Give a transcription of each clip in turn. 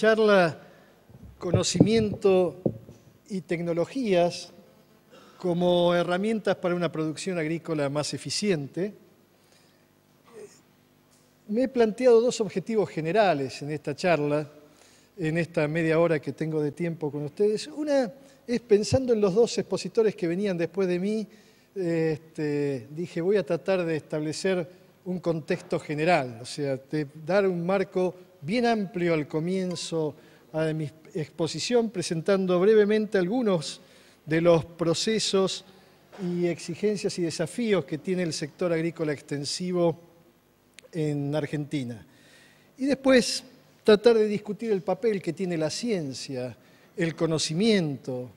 charla conocimiento y tecnologías como herramientas para una producción agrícola más eficiente, me he planteado dos objetivos generales en esta charla, en esta media hora que tengo de tiempo con ustedes. Una es pensando en los dos expositores que venían después de mí, este, dije voy a tratar de establecer un contexto general, o sea, de dar un marco bien amplio al comienzo de mi exposición, presentando brevemente algunos de los procesos y exigencias y desafíos que tiene el sector agrícola extensivo en Argentina. Y después tratar de discutir el papel que tiene la ciencia, el conocimiento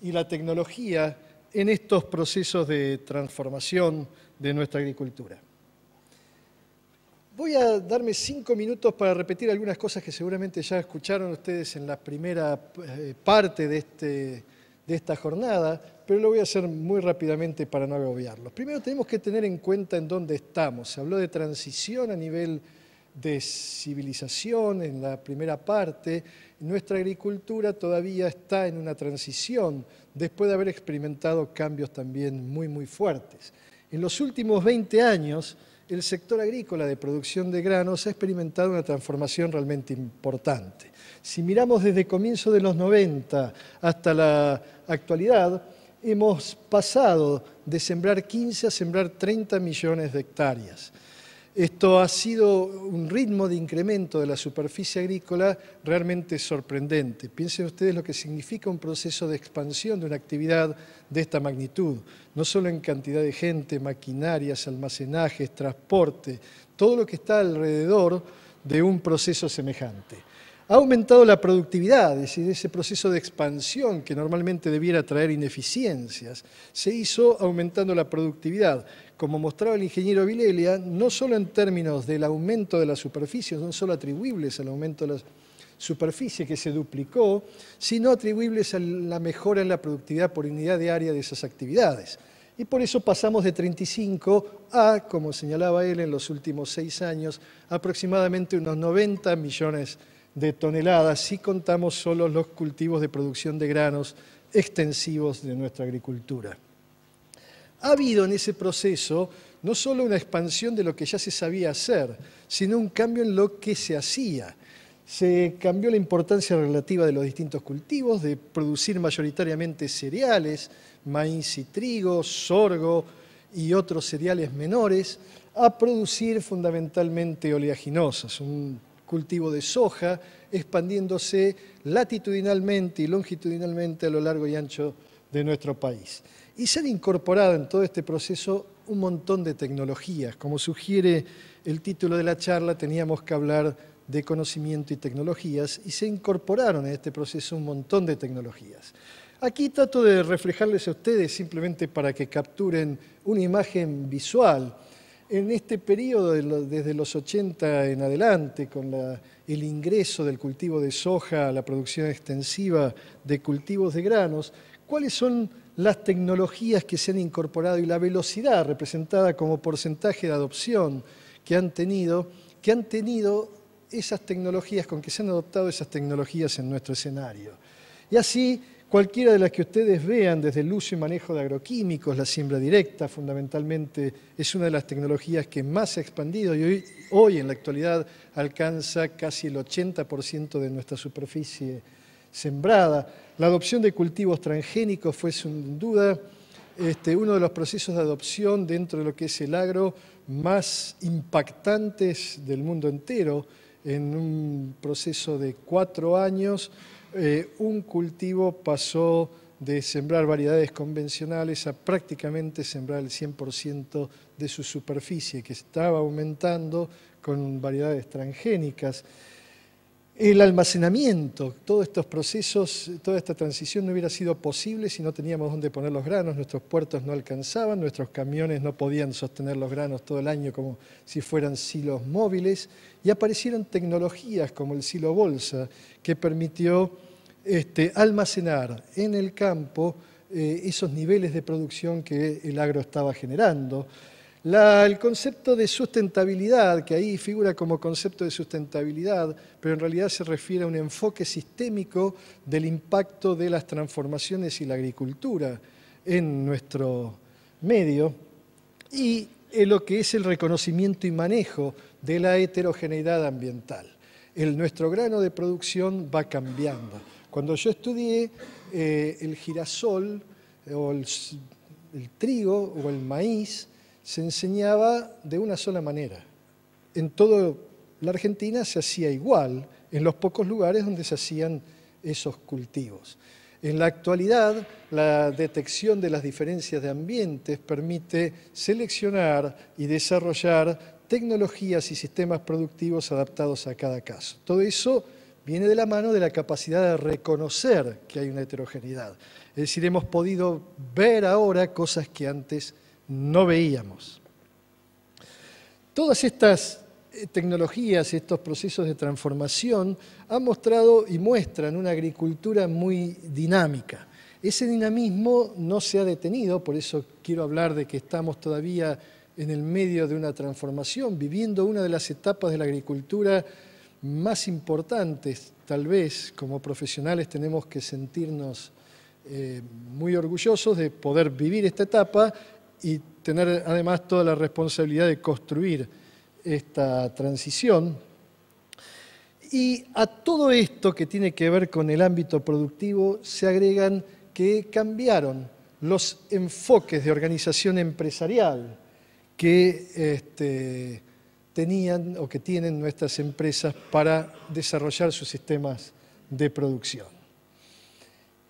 y la tecnología en estos procesos de transformación de nuestra agricultura. Voy a darme cinco minutos para repetir algunas cosas que seguramente ya escucharon ustedes en la primera eh, parte de, este, de esta jornada, pero lo voy a hacer muy rápidamente para no agobiarlo. Primero tenemos que tener en cuenta en dónde estamos. Se habló de transición a nivel de civilización en la primera parte. Nuestra agricultura todavía está en una transición después de haber experimentado cambios también muy, muy fuertes. En los últimos 20 años el sector agrícola de producción de granos ha experimentado una transformación realmente importante. Si miramos desde comienzo de los 90 hasta la actualidad, hemos pasado de sembrar 15 a sembrar 30 millones de hectáreas. Esto ha sido un ritmo de incremento de la superficie agrícola realmente sorprendente. Piensen ustedes lo que significa un proceso de expansión de una actividad de esta magnitud, no solo en cantidad de gente, maquinarias, almacenajes, transporte, todo lo que está alrededor de un proceso semejante ha aumentado la productividad, es decir, ese proceso de expansión que normalmente debiera traer ineficiencias, se hizo aumentando la productividad. Como mostraba el ingeniero Vilelia, no solo en términos del aumento de las superficies, no solo atribuibles al aumento de las superficies que se duplicó, sino atribuibles a la mejora en la productividad por unidad de área de esas actividades. Y por eso pasamos de 35 a, como señalaba él, en los últimos seis años, aproximadamente unos 90 millones de toneladas si contamos solo los cultivos de producción de granos extensivos de nuestra agricultura. Ha habido en ese proceso no solo una expansión de lo que ya se sabía hacer, sino un cambio en lo que se hacía. Se cambió la importancia relativa de los distintos cultivos, de producir mayoritariamente cereales, maíz y trigo, sorgo y otros cereales menores, a producir fundamentalmente oleaginosas, cultivo de soja, expandiéndose latitudinalmente y longitudinalmente a lo largo y ancho de nuestro país. Y se han incorporado en todo este proceso un montón de tecnologías. Como sugiere el título de la charla, teníamos que hablar de conocimiento y tecnologías y se incorporaron en este proceso un montón de tecnologías. Aquí trato de reflejarles a ustedes simplemente para que capturen una imagen visual en este periodo, desde los 80 en adelante, con el ingreso del cultivo de soja a la producción extensiva de cultivos de granos, ¿cuáles son las tecnologías que se han incorporado y la velocidad representada como porcentaje de adopción que han tenido, que han tenido esas tecnologías, con que se han adoptado esas tecnologías en nuestro escenario? Y así Cualquiera de las que ustedes vean, desde el uso y manejo de agroquímicos, la siembra directa fundamentalmente, es una de las tecnologías que más ha expandido y hoy, en la actualidad alcanza casi el 80% de nuestra superficie sembrada. La adopción de cultivos transgénicos fue sin duda este, uno de los procesos de adopción dentro de lo que es el agro más impactantes del mundo entero, en un proceso de cuatro años eh, un cultivo pasó de sembrar variedades convencionales a prácticamente sembrar el 100% de su superficie, que estaba aumentando con variedades transgénicas el almacenamiento, todos estos procesos, toda esta transición no hubiera sido posible si no teníamos dónde poner los granos, nuestros puertos no alcanzaban, nuestros camiones no podían sostener los granos todo el año como si fueran silos móviles, y aparecieron tecnologías como el silo bolsa, que permitió este, almacenar en el campo eh, esos niveles de producción que el agro estaba generando el concepto de sustentabilidad, que ahí figura como concepto de sustentabilidad, pero en realidad se refiere a un enfoque sistémico del impacto de las transformaciones y la agricultura en nuestro medio, y en eh, lo que es el reconocimiento y manejo de la heterogeneidad ambiental. nuestro grano de producción va cambiando. Cuando yo estudié eh, el girasol o el trigo o el maíz, se enseñaba de una sola manera. En toda la Argentina se hacía igual, en los pocos lugares donde se hacían esos cultivos. En la actualidad, la detección de las diferencias de ambientes permite seleccionar y desarrollar tecnologías y sistemas productivos adaptados a cada caso. Todo eso viene de la mano de la capacidad de reconocer que hay una heterogeneidad. Es decir, hemos podido ver ahora cosas que antes no veíamos. Todas estas eh, tecnologías, estos procesos de transformación han mostrado y muestran una agricultura muy dinámica. Ese dinamismo no se ha detenido, por eso quiero hablar de que estamos todavía en el medio de una transformación, viviendo una de las etapas de la agricultura más importantes, tal vez como profesionales tenemos que sentirnos eh, muy orgullosos de poder vivir esta etapa y tener además toda la responsabilidad de construir esta transición. Y a todo esto que tiene que ver con el ámbito productivo se agregan que cambiaron los enfoques de organización empresarial que este, tenían o que tienen nuestras empresas para desarrollar sus sistemas de producción.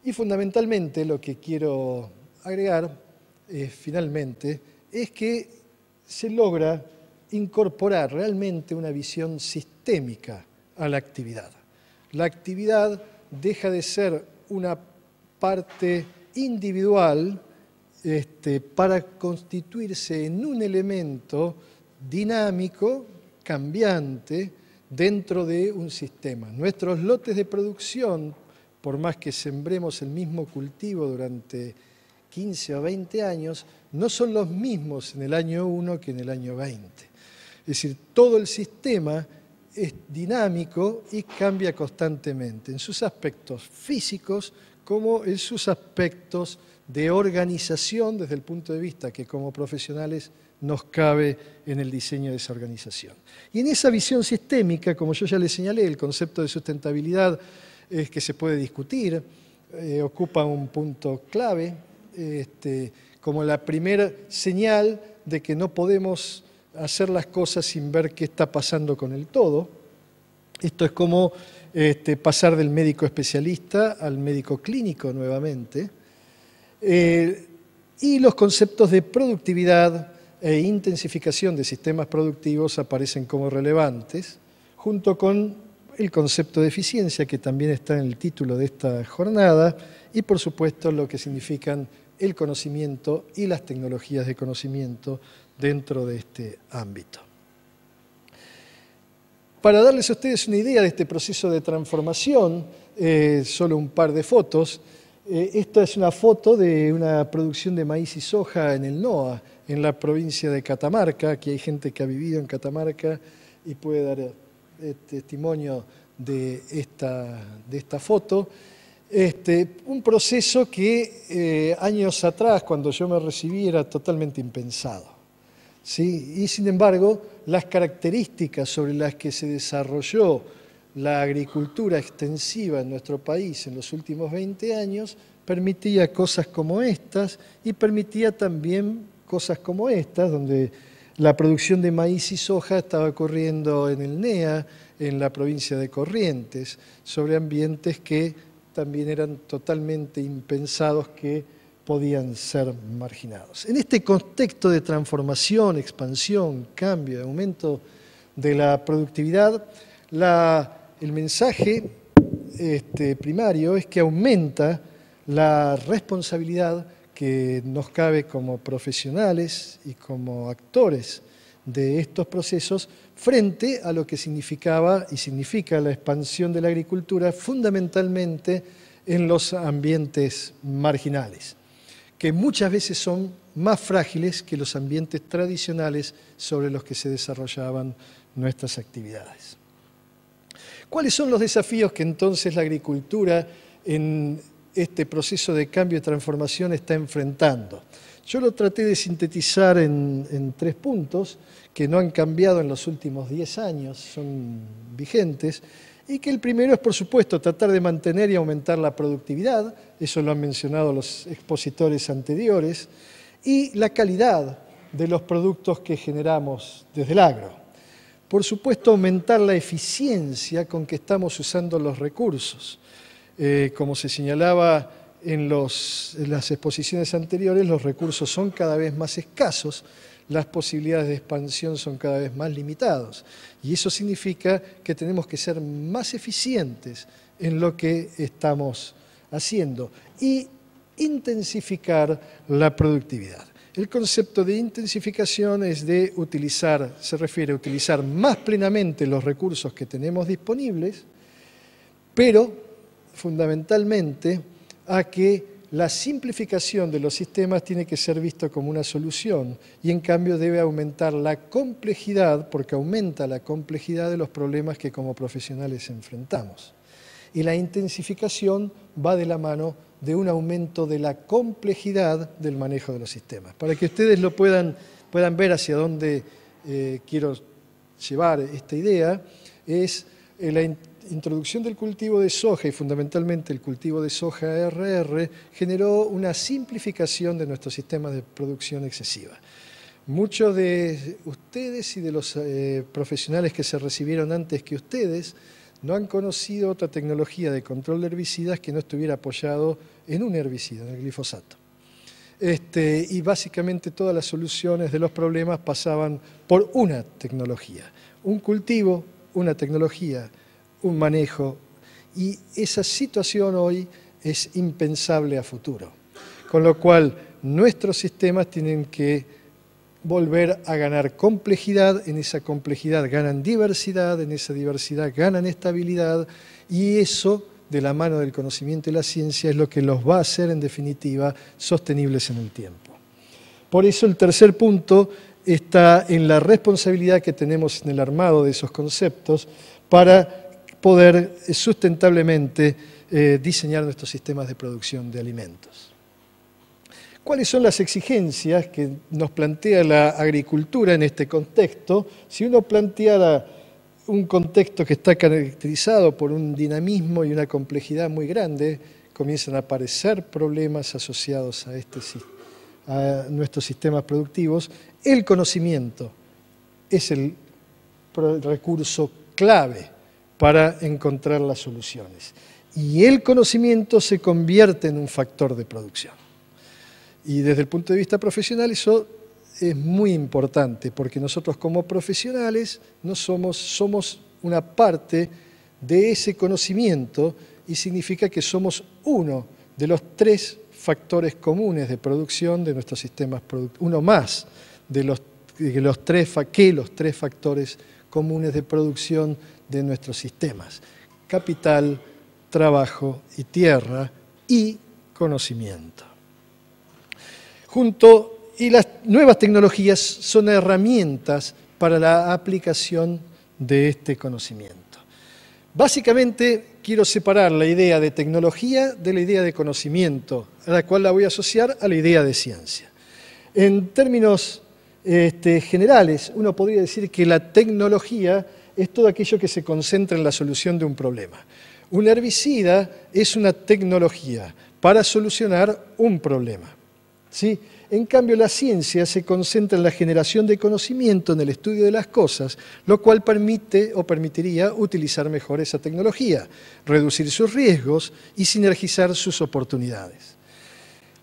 Y fundamentalmente lo que quiero agregar eh, finalmente, es que se logra incorporar realmente una visión sistémica a la actividad. La actividad deja de ser una parte individual este, para constituirse en un elemento dinámico, cambiante, dentro de un sistema. Nuestros lotes de producción, por más que sembremos el mismo cultivo durante 15 o 20 años no son los mismos en el año 1 que en el año 20. Es decir, todo el sistema es dinámico y cambia constantemente en sus aspectos físicos como en sus aspectos de organización desde el punto de vista que como profesionales nos cabe en el diseño de esa organización. Y en esa visión sistémica, como yo ya le señalé, el concepto de sustentabilidad es que se puede discutir, eh, ocupa un punto clave este, como la primera señal de que no podemos hacer las cosas sin ver qué está pasando con el todo. Esto es como este, pasar del médico especialista al médico clínico nuevamente. Eh, y los conceptos de productividad e intensificación de sistemas productivos aparecen como relevantes, junto con el concepto de eficiencia que también está en el título de esta jornada y por supuesto lo que significan el conocimiento y las tecnologías de conocimiento dentro de este ámbito. Para darles a ustedes una idea de este proceso de transformación, eh, solo un par de fotos. Eh, esta es una foto de una producción de maíz y soja en el NOA, en la provincia de Catamarca. Aquí hay gente que ha vivido en Catamarca y puede dar eh, testimonio de esta foto. Este, un proceso que eh, años atrás, cuando yo me recibí, era totalmente impensado. Y sin embargo, las características sobre las que se desarrolló la agricultura extensiva en nuestro país en los últimos 20 años permitía cosas como estas y permitía también cosas como estas, donde la producción de maíz y soja estaba ocurriendo en el NEA, en la provincia de Corrientes, sobre ambientes que también eran totalmente impensados que podían ser marginados. En este contexto de transformación, expansión, cambio, aumento de la productividad, el mensaje este, primario es que aumenta la responsabilidad que nos cabe como profesionales y como actores de estos procesos frente a lo que significaba y significa la expansión de la agricultura fundamentalmente en los ambientes marginales, que muchas veces son más frágiles que los ambientes tradicionales sobre los que se desarrollaban nuestras actividades. ¿Cuáles son los desafíos que entonces la agricultura en este proceso de cambio y transformación está enfrentando? Yo lo traté de sintetizar en, tres puntos que no han cambiado en los últimos 10 años, son vigentes, y que el primero es, por supuesto, tratar de mantener y aumentar la productividad, eso lo han mencionado los expositores anteriores, y la calidad de los productos que generamos desde el agro. Por supuesto, aumentar la eficiencia con que estamos usando los recursos. Eh, como se señalaba en, las exposiciones anteriores, los recursos son cada vez más escasos, las posibilidades de expansión son cada vez más limitados. Y eso significa que tenemos que ser más eficientes en lo que estamos haciendo y intensificar la productividad. El concepto de intensificación es de utilizar, se refiere a utilizar más plenamente los recursos que tenemos disponibles, pero fundamentalmente a que la simplificación de los sistemas tiene que ser visto como una solución y en cambio debe aumentar la complejidad porque aumenta la complejidad de los problemas que como profesionales enfrentamos. Y la intensificación va de la mano de un aumento de la complejidad del manejo de los sistemas. Para que ustedes lo puedan, puedan ver hacia dónde eh, quiero llevar esta idea, es eh, la, introducción del cultivo de soja y fundamentalmente el cultivo de soja RR generó una simplificación de nuestro sistema de producción excesiva. Muchos de ustedes y de los eh, profesionales que se recibieron antes que ustedes no han conocido otra tecnología de control de herbicidas que no estuviera apoyado en un herbicida, en el glifosato. Este, y básicamente todas las soluciones de los problemas pasaban por una tecnología, un cultivo, una tecnología, un manejo y esa situación hoy es impensable a futuro. Con lo cual, nuestros sistemas tienen que volver a ganar complejidad, en esa complejidad ganan diversidad, en esa diversidad ganan estabilidad y eso de la mano del conocimiento y la ciencia es lo que los va a hacer en definitiva sostenibles en el tiempo. Por eso el tercer punto está en la responsabilidad que tenemos en el armado de esos conceptos para poder eh, sustentablemente eh, diseñar nuestros sistemas de producción de alimentos. ¿Cuáles son las exigencias que nos plantea la agricultura en este contexto? Si uno planteara un contexto que está caracterizado por un dinamismo y una complejidad muy grande, comienzan a aparecer problemas asociados a, este a nuestros sistemas productivos. El conocimiento es el recurso clave para encontrar las soluciones. Y el conocimiento se convierte en un factor de producción. Y desde el punto de vista profesional eso es muy importante, porque nosotros como profesionales no somos, somos una parte de ese conocimiento y significa que somos uno de los tres factores comunes de producción de nuestros sistemas productivos, uno más de los, de los tres, que los tres factores comunes de producción de nuestros sistemas, capital, trabajo y tierra y conocimiento. Junto y las nuevas tecnologías son herramientas para la aplicación de este conocimiento. Básicamente quiero separar la idea de tecnología de la idea de conocimiento, a la cual la voy a asociar a la idea de ciencia. En términos este, generales, uno podría decir que la tecnología es todo aquello que se concentra en la solución de un problema. Un herbicida es una tecnología para solucionar un problema. ¿sí? En cambio, la ciencia se concentra en la generación de conocimiento, en el estudio de las cosas, lo cual permite o permitiría utilizar mejor esa tecnología, reducir sus riesgos y sinergizar sus oportunidades.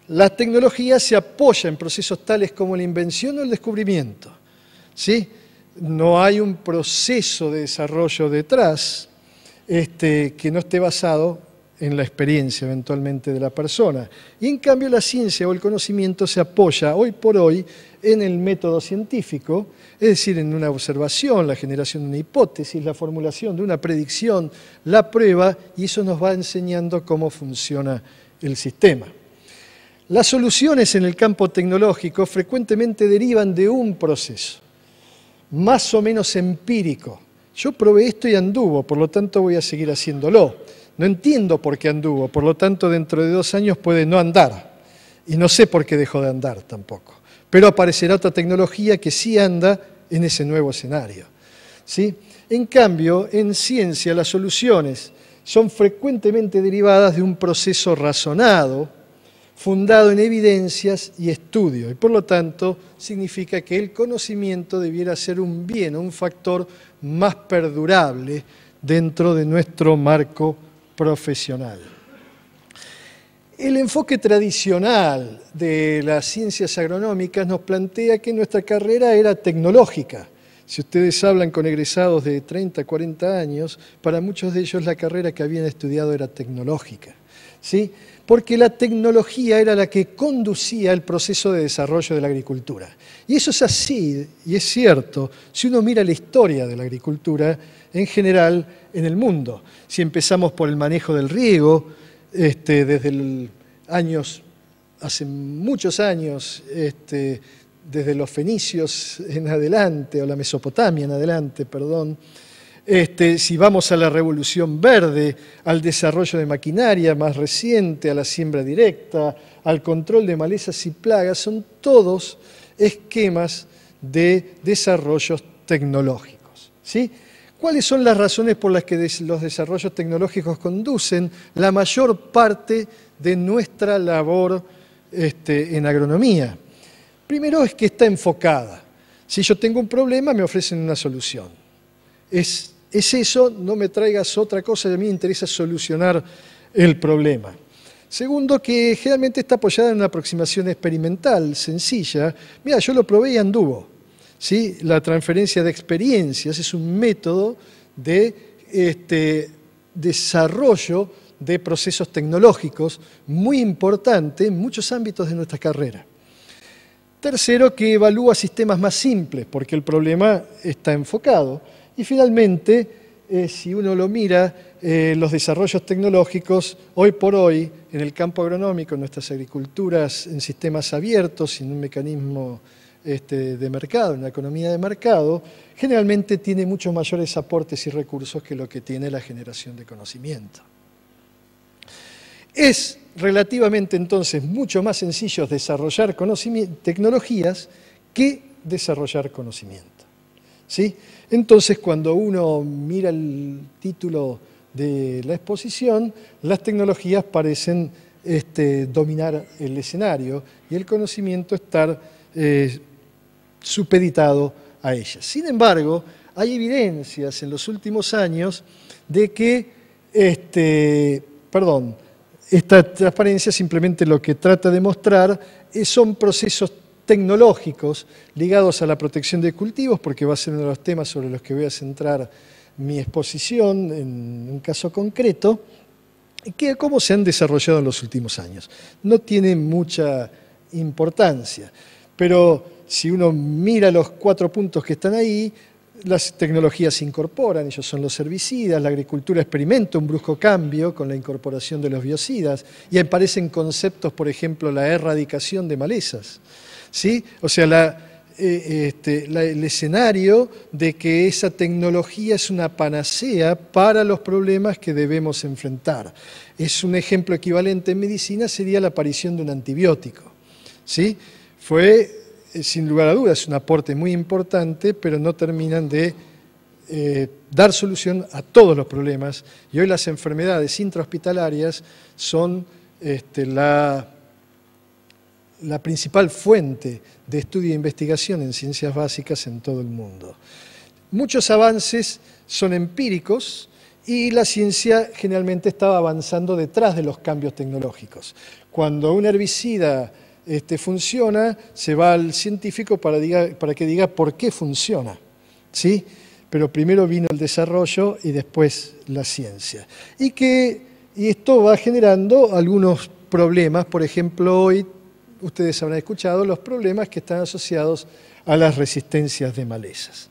La tecnología se apoya en procesos tales como la invención o el descubrimiento. ¿sí? no hay un proceso de desarrollo detrás este, que no esté basado en la experiencia eventualmente de la persona. Y en cambio la ciencia o el conocimiento se apoya hoy por hoy en el método científico, es decir, en una observación, la generación de una hipótesis, la formulación de una predicción, la prueba, y eso nos va enseñando cómo funciona el sistema. Las soluciones en el campo tecnológico frecuentemente derivan de un proceso más o menos empírico. Yo probé esto y anduvo, por lo tanto voy a seguir haciéndolo. No entiendo por qué anduvo, por lo tanto dentro de dos años puede no andar. Y no sé por qué dejó de andar tampoco. Pero aparecerá otra tecnología que sí anda en ese nuevo escenario. ¿sí? En cambio, en ciencia las soluciones son frecuentemente derivadas de un proceso razonado, fundado en evidencias y estudio, y por lo tanto significa que el conocimiento debiera ser un bien, un factor más perdurable dentro de nuestro marco profesional. El enfoque tradicional de las ciencias agronómicas nos plantea que nuestra carrera era tecnológica. Si ustedes hablan con egresados de 30, 40 años, para muchos de ellos la carrera que habían estudiado era tecnológica. ¿sí? porque la tecnología era la que conducía el proceso de desarrollo de la agricultura. Y eso es así, y es cierto, si uno mira la historia de la agricultura en general en el mundo. Si empezamos por el manejo del riego, este, desde el años, hace muchos años, este, desde los fenicios en adelante, o la Mesopotamia en adelante, perdón, este, si vamos a la revolución verde, al desarrollo de maquinaria más reciente, a la siembra directa, al control de malezas y plagas, son todos esquemas de desarrollos tecnológicos. ¿Cuáles son las razones por las que los desarrollos tecnológicos conducen la mayor parte de nuestra labor este, en agronomía? Primero es que está enfocada. Si yo tengo un problema, me ofrecen una solución. Es es eso, no me traigas otra cosa, a mí me interesa solucionar el problema. Segundo, que generalmente está apoyada en una aproximación experimental, sencilla. Mira, yo lo probé y anduvo. ¿sí? La transferencia de experiencias es un método de este, desarrollo de procesos tecnológicos muy importante en muchos ámbitos de nuestra carrera. Tercero, que evalúa sistemas más simples, porque el problema está enfocado. Y finalmente, eh, si uno lo mira, eh, los desarrollos tecnológicos hoy por hoy en el campo agronómico, en nuestras agriculturas en sistemas abiertos, sin un mecanismo este, de mercado, en la economía de mercado, generalmente tiene muchos mayores aportes y recursos que lo que tiene la generación de conocimiento. Es relativamente entonces mucho más sencillo desarrollar tecnologías que desarrollar conocimiento. ¿sí? Entonces, cuando uno mira el título de la exposición, las tecnologías parecen este, dominar el escenario y el conocimiento estar eh, supeditado a ellas. Sin embargo, hay evidencias en los últimos años de que, este, perdón, esta transparencia simplemente lo que trata de mostrar eh, son procesos tecnológicos ligados a la protección de cultivos, porque va a ser uno de los temas sobre los que voy a centrar mi exposición en un caso concreto, que cómo se han desarrollado en los últimos años. No tiene mucha importancia, pero si uno mira los cuatro puntos que están ahí, las tecnologías se incorporan, ellos son los herbicidas, la agricultura experimenta un brusco cambio con la incorporación de los biocidas y aparecen conceptos, por ejemplo, la erradicación de malezas. O sea, eh, este, el escenario de que esa tecnología es una panacea para los problemas que debemos enfrentar. Es un ejemplo equivalente en medicina, sería la aparición de un antibiótico, ¿sí? Fue, eh, sin lugar a dudas, un aporte muy importante, pero no terminan de eh, dar solución a todos los problemas. Y hoy las enfermedades intrahospitalarias son este, la la principal fuente de estudio e investigación en ciencias básicas en todo el mundo. Muchos avances son empíricos y la ciencia generalmente estaba avanzando detrás de los cambios tecnológicos. Cuando un herbicida este, funciona, se va al científico para, para que diga por qué funciona. ¿sí? Pero primero vino el desarrollo y después la ciencia. Y, que, y esto va generando algunos problemas. Por ejemplo, hoy ustedes habrán escuchado, los problemas que están asociados a las resistencias de malezas.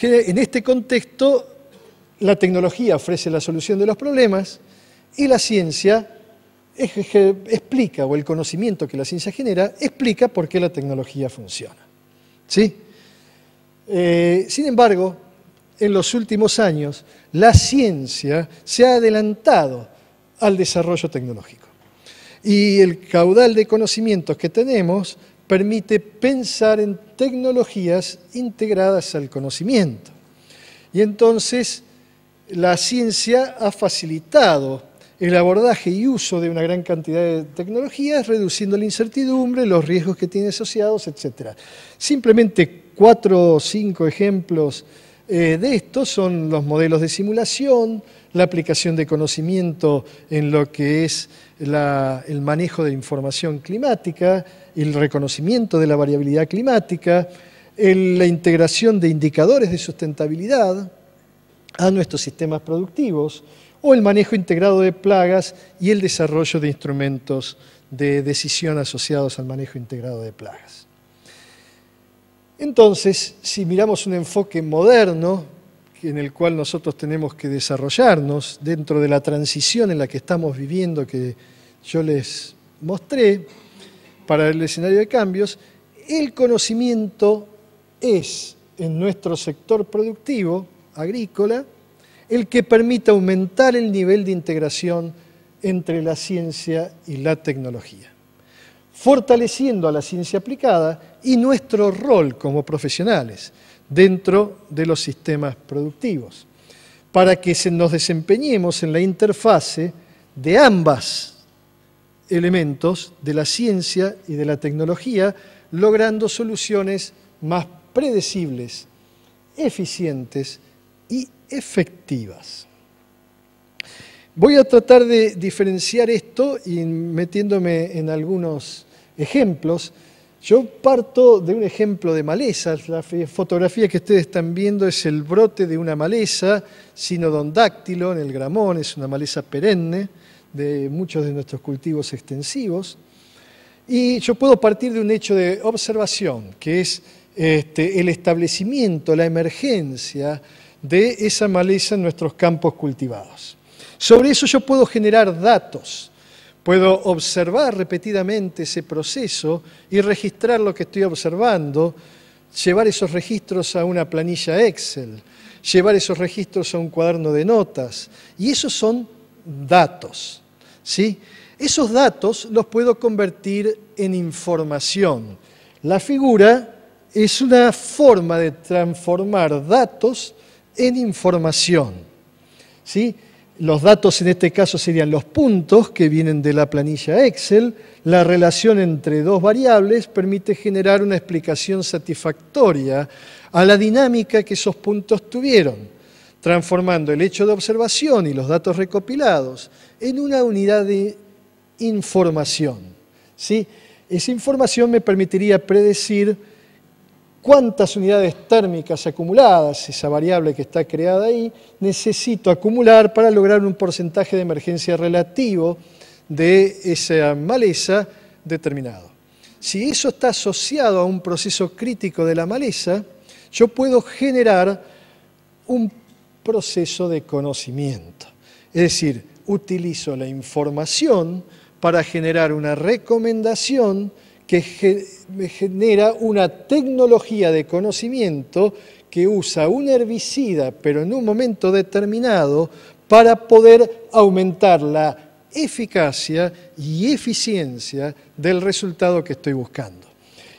En este contexto, la tecnología ofrece la solución de los problemas y la ciencia explica, o el conocimiento que la ciencia genera, explica por qué la tecnología funciona. ¿Sí? Eh, sin embargo, en los últimos años, la ciencia se ha adelantado al desarrollo tecnológico. Y el caudal de conocimientos que tenemos permite pensar en tecnologías integradas al conocimiento. Y entonces la ciencia ha facilitado el abordaje y uso de una gran cantidad de tecnologías, reduciendo la incertidumbre, los riesgos que tiene asociados, etc. Simplemente cuatro o cinco ejemplos eh, de esto son los modelos de simulación, la aplicación de conocimiento en lo que es el manejo de información climática, el reconocimiento de la variabilidad climática, la integración de indicadores de sustentabilidad a nuestros sistemas productivos, o el manejo integrado de plagas y el desarrollo de instrumentos de decisión asociados al manejo integrado de plagas. Entonces, si miramos un enfoque moderno en el cual nosotros tenemos que desarrollarnos dentro de la transición en la que estamos viviendo, que yo les mostré para el escenario de cambios, el conocimiento es en nuestro sector productivo agrícola el que permite aumentar el nivel de integración entre la ciencia y la tecnología, fortaleciendo a la ciencia aplicada y nuestro rol como profesionales dentro de los sistemas productivos, para que nos desempeñemos en la interfase de ambas elementos de la ciencia y de la tecnología, logrando soluciones más predecibles, eficientes y efectivas. Voy a tratar de diferenciar esto y metiéndome en algunos ejemplos yo parto de un ejemplo de maleza, La fotografía que ustedes están viendo es el brote de una maleza, sinodondáctilo, en el gramón, es una maleza perenne de muchos de nuestros cultivos extensivos. Y yo puedo partir de un hecho de observación, que es este, el establecimiento, la emergencia de esa maleza en nuestros campos cultivados. Sobre eso yo puedo generar datos Puedo observar repetidamente ese proceso y registrar lo que estoy observando, llevar esos registros a una planilla Excel, llevar esos registros a un cuaderno de notas. Y esos son datos. ¿sí? Esos datos los puedo convertir en información. La figura es una forma de transformar datos en información. ¿sí? Los datos en este caso serían los puntos que vienen de la planilla Excel. La relación entre dos variables permite generar una explicación satisfactoria a la dinámica que esos puntos tuvieron, transformando el hecho de observación y los datos recopilados en una unidad de información. Esa información me permitiría predecir cuántas unidades térmicas acumuladas, esa variable que está creada ahí, necesito acumular para lograr un porcentaje de emergencia relativo de esa maleza determinado. Si eso está asociado a un proceso crítico de la maleza, yo puedo generar un proceso de conocimiento. Es decir, utilizo la información para generar una recomendación que genera una tecnología de conocimiento que usa un herbicida, pero en un momento determinado, para poder aumentar la eficacia y eficiencia del resultado que estoy buscando.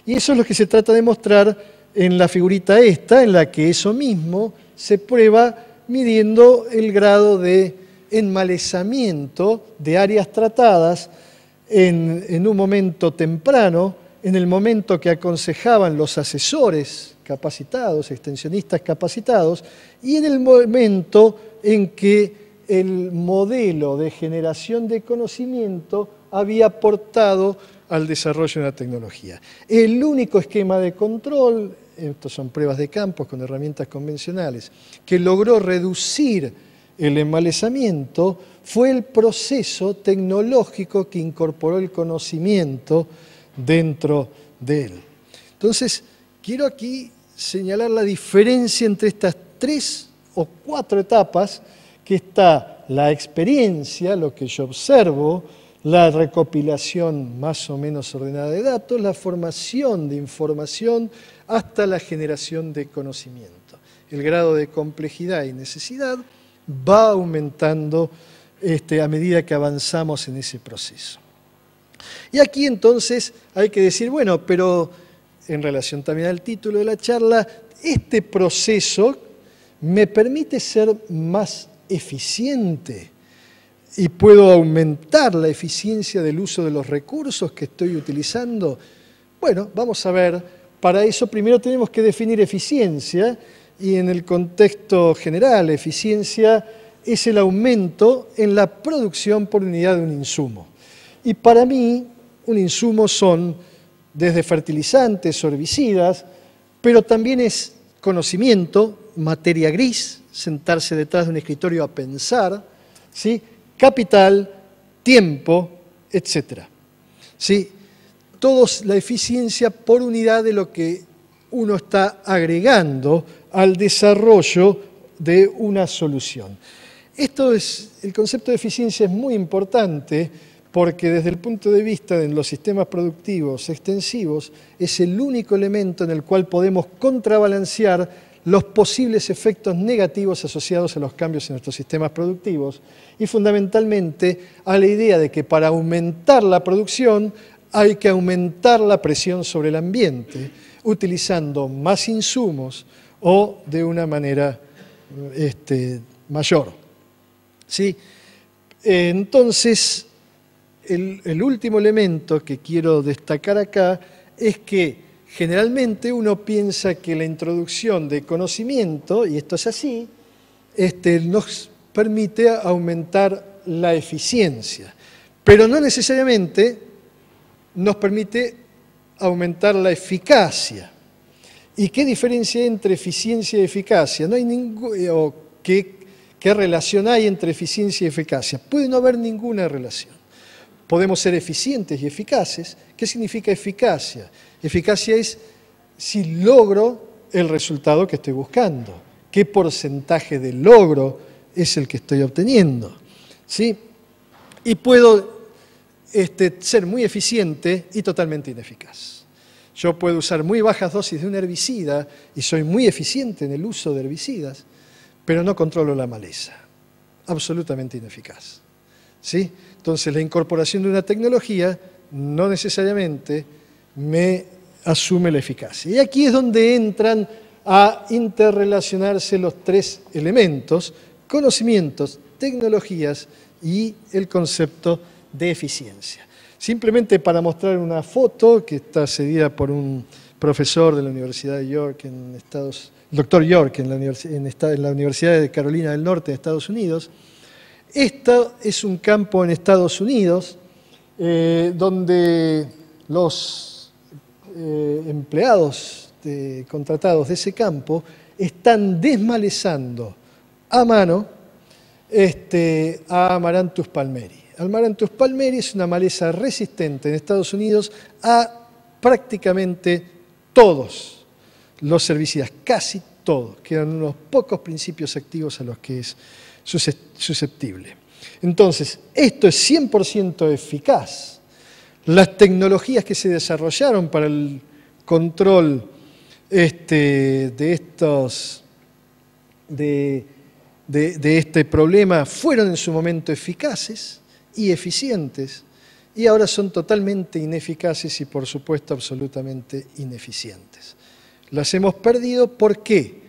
Y eso es lo que se trata de mostrar en la figurita esta, en la que eso mismo se prueba midiendo el grado de enmalezamiento de áreas tratadas en, un momento temprano, en el momento que aconsejaban los asesores capacitados, extensionistas capacitados, y en el momento en que el modelo de generación de conocimiento había aportado al desarrollo de la tecnología. El único esquema de control, estos son pruebas de campo con herramientas convencionales, que logró reducir el enmalezamiento fue el proceso tecnológico que incorporó el conocimiento dentro de él. Entonces, quiero aquí señalar la diferencia entre estas tres o cuatro etapas, que está la experiencia, lo que yo observo, la recopilación más o menos ordenada de datos, la formación de información hasta la generación de conocimiento. El grado de complejidad y necesidad va aumentando este, a medida que avanzamos en ese proceso. Y aquí entonces hay que decir, bueno, pero en relación también al título de la charla, este proceso me permite ser más eficiente y puedo aumentar la eficiencia del uso de los recursos que estoy utilizando. Bueno, vamos a ver, para eso primero tenemos que definir eficiencia y en el contexto general, eficiencia es el aumento en la producción por unidad de un insumo. Y para mí, un insumo son desde fertilizantes, herbicidas, pero también es conocimiento, materia gris, sentarse detrás de un escritorio a pensar, ¿sí? capital, tiempo, etc. ¿Sí? Todos la eficiencia por unidad de lo que uno está agregando al desarrollo de una solución. el concepto de eficiencia es muy importante porque desde el punto de vista de los sistemas productivos extensivos es el único elemento en el cual podemos contrabalancear los posibles efectos negativos asociados a los cambios en nuestros sistemas productivos y fundamentalmente a la idea de que para aumentar la producción hay que aumentar la presión sobre el ambiente utilizando más insumos, o de una manera este, mayor. Entonces, el, último elemento que quiero destacar acá es que generalmente uno piensa que la introducción de conocimiento, y esto es así, este, nos permite aumentar la eficiencia, pero no necesariamente nos permite aumentar la eficacia. ¿Y qué diferencia hay entre eficiencia y eficacia? No hay eh, ¿qué, relación hay entre eficiencia y eficacia? Puede no haber ninguna relación. Podemos ser eficientes y eficaces. ¿Qué significa eficacia? Eficacia es si logro el resultado que estoy buscando. ¿Qué porcentaje de logro es el que estoy obteniendo? ¿Sí? Y puedo este, ser muy eficiente y totalmente ineficaz. Yo puedo usar muy bajas dosis de un herbicida y soy muy eficiente en el uso de herbicidas, pero no controlo la maleza. Absolutamente ineficaz. Entonces, la incorporación de una tecnología no necesariamente me asume la eficacia. Y aquí es donde entran a interrelacionarse los tres elementos, conocimientos, tecnologías y el concepto de eficiencia simplemente para mostrar una foto que está cedida por un profesor de la Universidad de York en Estados doctor York en la, Universidad de Carolina del Norte de Estados Unidos. Esta es un campo en Estados Unidos eh, donde los eh, empleados contratados de ese campo están desmalezando a mano este, a Amaranthus palmeri. Almarantus palmeri es una maleza resistente en Estados Unidos a prácticamente todos los herbicidas, casi todos. que eran unos pocos principios activos a los que es susceptible. Entonces, esto es 100% eficaz. Las tecnologías que se desarrollaron para el control este, de este problema fueron en su momento eficaces y eficientes, y ahora son totalmente ineficaces y por supuesto absolutamente ineficientes. Las hemos perdido, ¿por qué?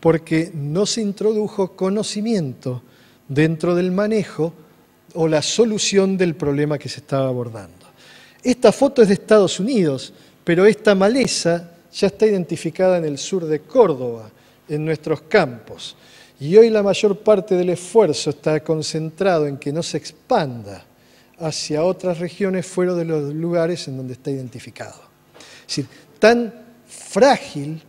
Porque no se introdujo conocimiento dentro del manejo o la solución del problema que se estaba abordando. Esta foto es de Estados Unidos, pero esta maleza ya está identificada en el sur de Córdoba, en nuestros campos. Y hoy la mayor parte del esfuerzo está concentrado en que no se expanda hacia otras regiones fuera de los lugares en donde está identificado. Es decir, tan frágil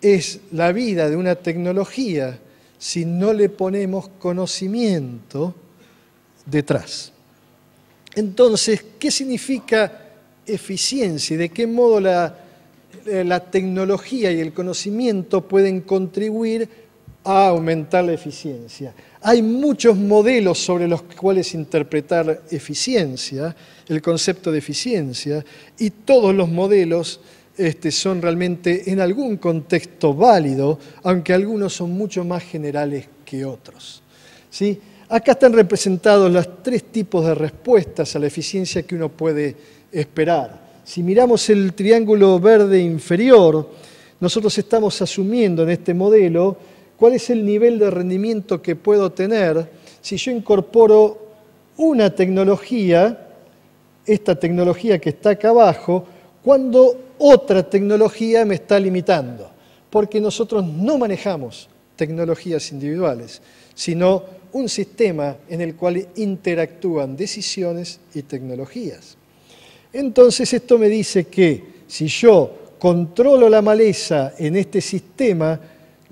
es la vida de una tecnología si no le ponemos conocimiento detrás. Entonces, ¿qué significa eficiencia y de qué modo la, la tecnología y el conocimiento pueden contribuir a aumentar la eficiencia. Hay muchos modelos sobre los cuales interpretar eficiencia, el concepto de eficiencia, y todos los modelos este, son realmente en algún contexto válido, aunque algunos son mucho más generales que otros. ¿Sí? Acá están representados los tres tipos de respuestas a la eficiencia que uno puede esperar. Si miramos el triángulo verde inferior, nosotros estamos asumiendo en este modelo cuál es el nivel de rendimiento que puedo tener si yo incorporo una tecnología, esta tecnología que está acá abajo, cuando otra tecnología me está limitando. Porque nosotros no manejamos tecnologías individuales, sino un sistema en el cual interactúan decisiones y tecnologías. Entonces esto me dice que si yo controlo la maleza en este sistema,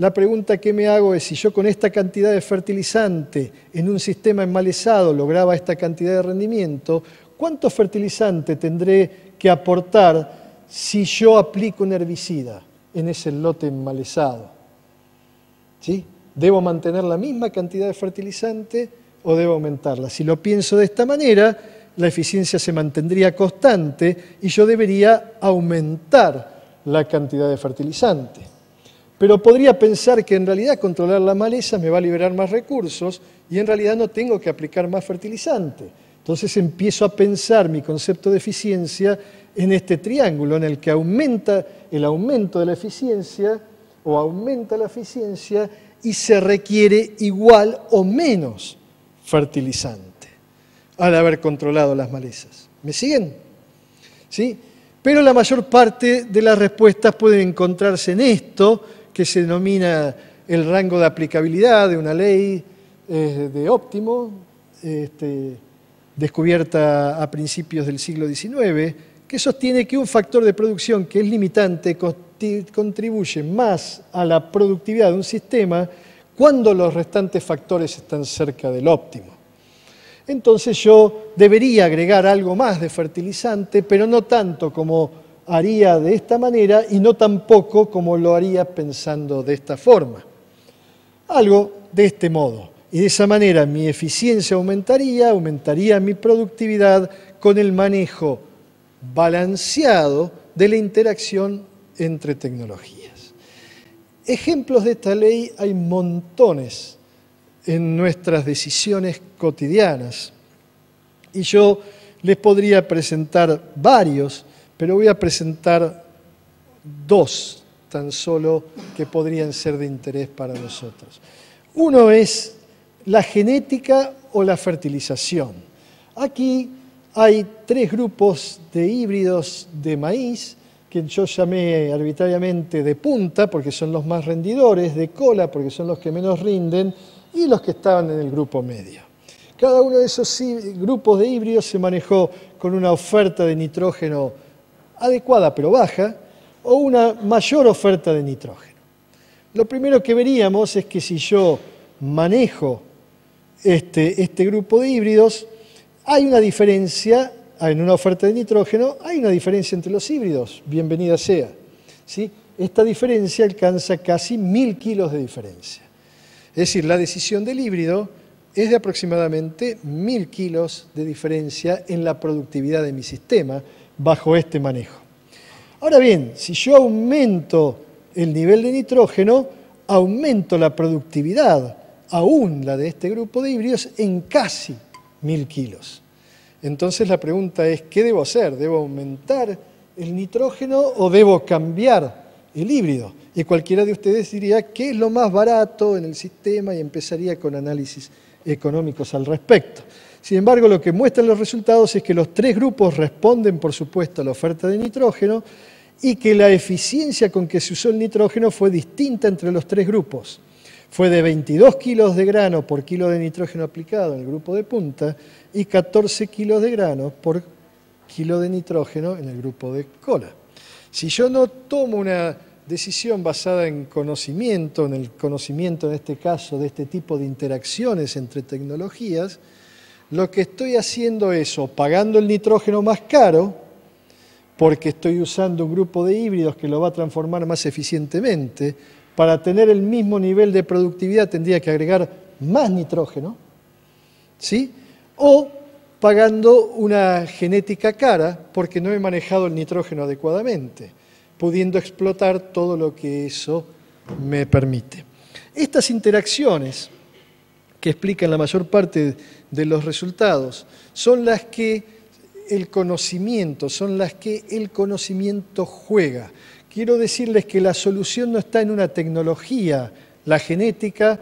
la pregunta que me hago es si yo con esta cantidad de fertilizante en un sistema enmalezado lograba esta cantidad de rendimiento, ¿cuánto fertilizante tendré que aportar si yo aplico un herbicida en ese lote enmalezado? ¿Sí? ¿Debo mantener la misma cantidad de fertilizante o debo aumentarla? Si lo pienso de esta manera, la eficiencia se mantendría constante y yo debería aumentar la cantidad de fertilizante pero podría pensar que en realidad controlar la maleza me va a liberar más recursos y en realidad no tengo que aplicar más fertilizante. Entonces empiezo a pensar mi concepto de eficiencia en este triángulo en el que aumenta el aumento de la eficiencia o aumenta la eficiencia y se requiere igual o menos fertilizante al haber controlado las malezas. ¿Me siguen? ¿Sí? Pero la mayor parte de las respuestas pueden encontrarse en esto, que se denomina el rango de aplicabilidad de una ley de óptimo, este, descubierta a principios del siglo XIX, que sostiene que un factor de producción que es limitante contribuye más a la productividad de un sistema cuando los restantes factores están cerca del óptimo. Entonces yo debería agregar algo más de fertilizante, pero no tanto como haría de esta manera y no tampoco como lo haría pensando de esta forma. Algo de este modo. Y de esa manera mi eficiencia aumentaría, aumentaría mi productividad con el manejo balanceado de la interacción entre tecnologías. Ejemplos de esta ley hay montones en nuestras decisiones cotidianas. Y yo les podría presentar varios pero voy a presentar dos tan solo que podrían ser de interés para nosotros. Uno es la genética o la fertilización. Aquí hay tres grupos de híbridos de maíz que yo llamé arbitrariamente de punta, porque son los más rendidores, de cola, porque son los que menos rinden, y los que estaban en el grupo medio. Cada uno de esos grupos de híbridos se manejó con una oferta de nitrógeno adecuada pero baja o una mayor oferta de nitrógeno. Lo primero que veríamos es que si yo manejo este, este, grupo de híbridos, hay una diferencia en una oferta de nitrógeno, hay una diferencia entre los híbridos, bienvenida sea. ¿sí? Esta diferencia alcanza casi mil kilos de diferencia. Es decir, la decisión del híbrido es de aproximadamente mil kilos de diferencia en la productividad de mi sistema, bajo este manejo. Ahora bien, si yo aumento el nivel de nitrógeno, aumento la productividad, aún la de este grupo de híbridos, en casi mil kilos. Entonces la pregunta es, ¿qué debo hacer? ¿Debo aumentar el nitrógeno o debo cambiar el híbrido? Y cualquiera de ustedes diría, ¿qué es lo más barato en el sistema? Y empezaría con análisis económicos al respecto. Sin embargo, lo que muestran los resultados es que los tres grupos responden, por supuesto, a la oferta de nitrógeno y que la eficiencia con que se usó el nitrógeno fue distinta entre los tres grupos. Fue de 22 kilos de grano por kilo de nitrógeno aplicado en el grupo de punta y 14 kilos de grano por kilo de nitrógeno en el grupo de cola. Si yo no tomo una decisión basada en conocimiento, en el conocimiento en este caso de este tipo de interacciones entre tecnologías, lo que estoy haciendo es o pagando el nitrógeno más caro, porque estoy usando un grupo de híbridos que lo va a transformar más eficientemente, para tener el mismo nivel de productividad tendría que agregar más nitrógeno, ¿sí? O pagando una genética cara porque no he manejado el nitrógeno adecuadamente, pudiendo explotar todo lo que eso me permite. Estas interacciones que explican la mayor parte de los resultados, son las que el conocimiento, son las que el conocimiento juega. Quiero decirles que la solución no está en una tecnología, la genética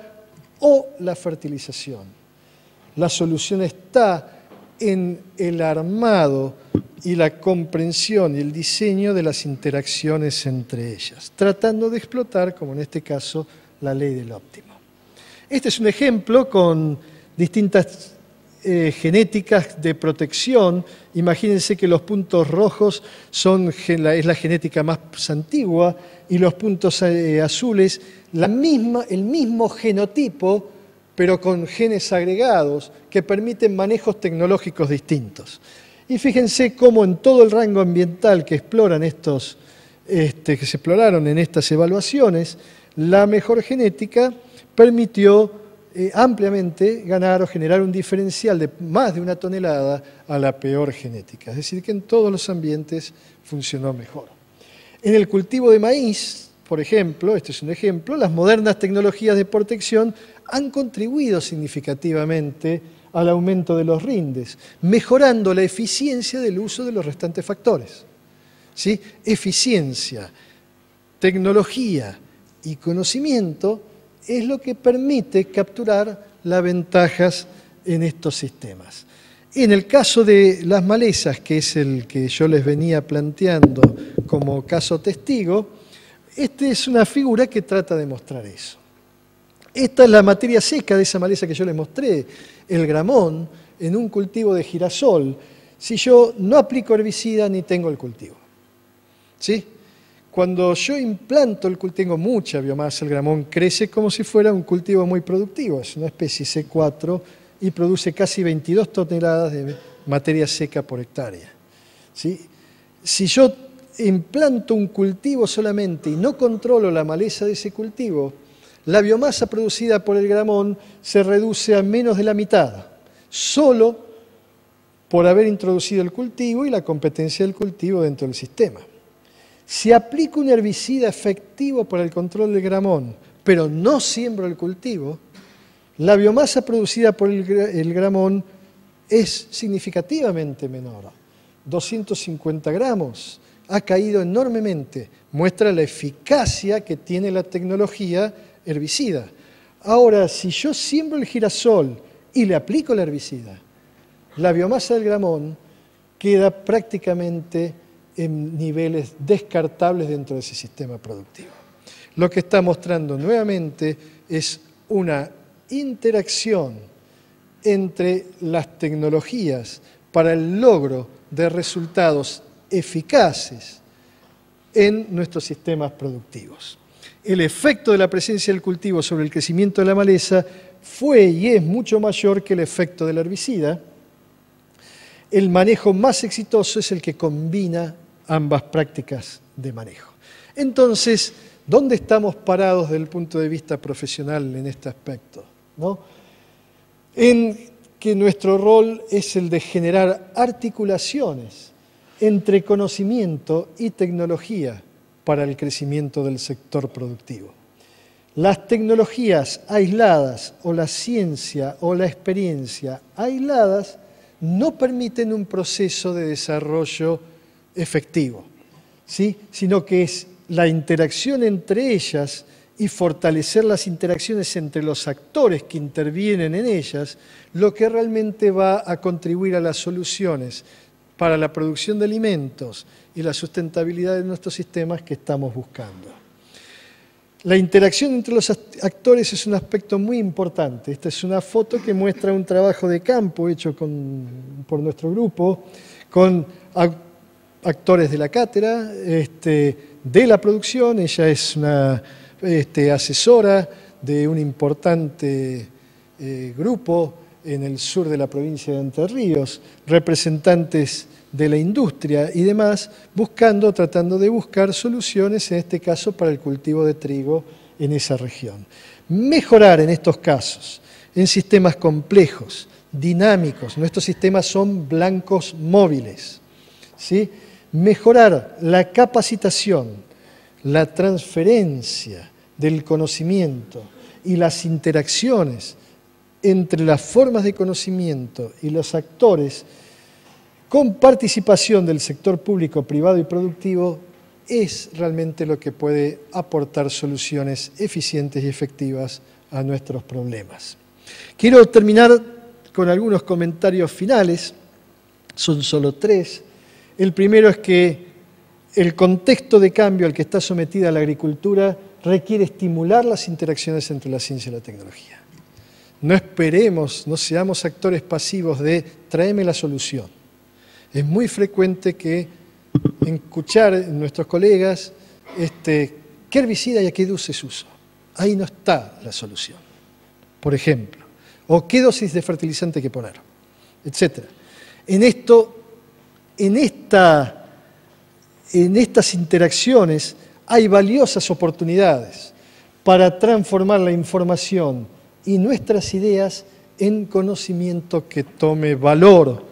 o la fertilización. La solución está en el armado y la comprensión y el diseño de las interacciones entre ellas, tratando de explotar, como en este caso, la ley del óptimo. Este es un ejemplo con distintas eh, genéticas de protección. Imagínense que los puntos rojos son, es la genética más antigua y los puntos eh, azules el mismo genotipo, pero con genes agregados que permiten manejos tecnológicos distintos. Y fíjense cómo en todo el rango ambiental que exploran estos, este, que se exploraron en estas evaluaciones, la mejor genética permitió eh, ampliamente ganar o generar un diferencial de más de una tonelada a la peor genética. Es decir, que en todos los ambientes funcionó mejor. En el cultivo de maíz, por ejemplo, este es un ejemplo, las modernas tecnologías de protección han contribuido significativamente al aumento de los rindes, mejorando la eficiencia del uso de los restantes factores. ¿Sí? Eficiencia, tecnología y conocimiento es lo que permite capturar las ventajas en estos sistemas. En el caso de las malezas, que es el que yo les venía planteando como caso testigo, esta es una figura que trata de mostrar eso. Esta es la materia seca de esa maleza que yo les mostré, el gramón, en un cultivo de girasol, si yo no aplico herbicida ni tengo el cultivo. ¿Sí? Cuando yo implanto el cultivo, tengo mucha biomasa, el gramón crece como si fuera un cultivo muy productivo, es una especie C4 y produce casi 22 toneladas de materia seca por hectárea. Si yo implanto un cultivo solamente y no controlo la maleza de ese cultivo, la biomasa producida por el gramón se reduce a menos de la mitad, solo por haber introducido el cultivo y la competencia del cultivo dentro del sistema. Si aplico un herbicida efectivo para el control del gramón, pero no siembro el cultivo, la biomasa producida por el, gramón es significativamente menor. 250 gramos ha caído enormemente. Muestra la eficacia que tiene la tecnología herbicida. Ahora, si yo siembro el girasol y le aplico el herbicida, la biomasa del gramón queda prácticamente en niveles descartables dentro de ese sistema productivo. Lo que está mostrando nuevamente es una interacción entre las tecnologías para el logro de resultados eficaces en nuestros sistemas productivos. El efecto de la presencia del cultivo sobre el crecimiento de la maleza fue y es mucho mayor que el efecto del herbicida, el manejo más exitoso es el que combina ambas prácticas de manejo. Entonces, ¿dónde estamos parados desde el punto de vista profesional en este aspecto? En que nuestro rol es el de generar articulaciones entre conocimiento y tecnología para el crecimiento del sector productivo. Las tecnologías aisladas o la ciencia o la experiencia aisladas no permiten un proceso de desarrollo efectivo, sino que es la interacción entre ellas y fortalecer las interacciones entre los actores que intervienen en ellas lo que realmente va a contribuir a las soluciones para la producción de alimentos y la sustentabilidad de nuestros sistemas que estamos buscando. La interacción entre los actores es un aspecto muy importante. Esta es una foto que muestra un trabajo de campo hecho por nuestro grupo, con actores de la cátedra, este, de la producción. Ella es una este, asesora de un importante eh, grupo en el sur de la provincia de Entre Ríos, representantes de la industria y demás, buscando, tratando de buscar soluciones, en este caso para el cultivo de trigo en esa región. Mejorar en estos casos, en sistemas complejos, dinámicos, nuestros sistemas son blancos móviles, ¿sí? mejorar la capacitación, la transferencia del conocimiento y las interacciones entre las formas de conocimiento y los actores con participación del sector público, privado y productivo es realmente lo que puede aportar soluciones eficientes y efectivas a nuestros problemas. Quiero terminar con algunos comentarios finales, son solo tres. El primero es que el contexto de cambio al que está sometida la agricultura requiere estimular las interacciones entre la ciencia y la tecnología. No esperemos, no seamos actores pasivos de tráeme la solución. Es muy frecuente que escuchar nuestros colegas, este, ¿qué herbicida y a qué dosis uso? Ahí no está la solución, por ejemplo. O qué dosis de fertilizante hay que poner, etc. En esto, en estas interacciones hay valiosas oportunidades para transformar la información y nuestras ideas en conocimiento que tome valor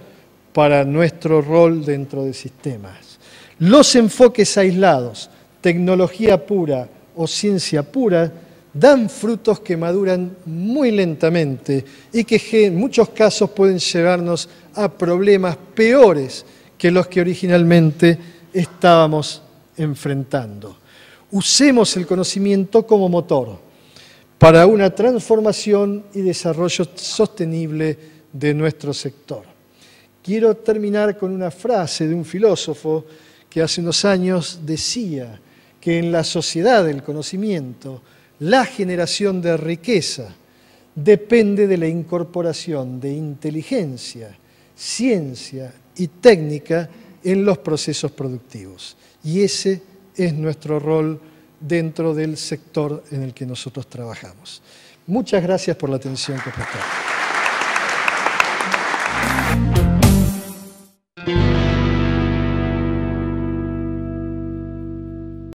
para nuestro rol dentro de sistemas. Los enfoques aislados, tecnología pura o ciencia pura, dan frutos que maduran muy lentamente y que en muchos casos pueden llevarnos a problemas peores que los que originalmente estábamos enfrentando. Usemos el conocimiento como motor para una transformación y desarrollo sostenible de nuestro sector. Quiero terminar con una frase de un filósofo que hace unos años decía que en la sociedad del conocimiento la generación de riqueza depende de la incorporación de inteligencia, ciencia y técnica en los procesos productivos. Y ese es nuestro rol dentro del sector en el que nosotros trabajamos. Muchas gracias por la atención que prestaron.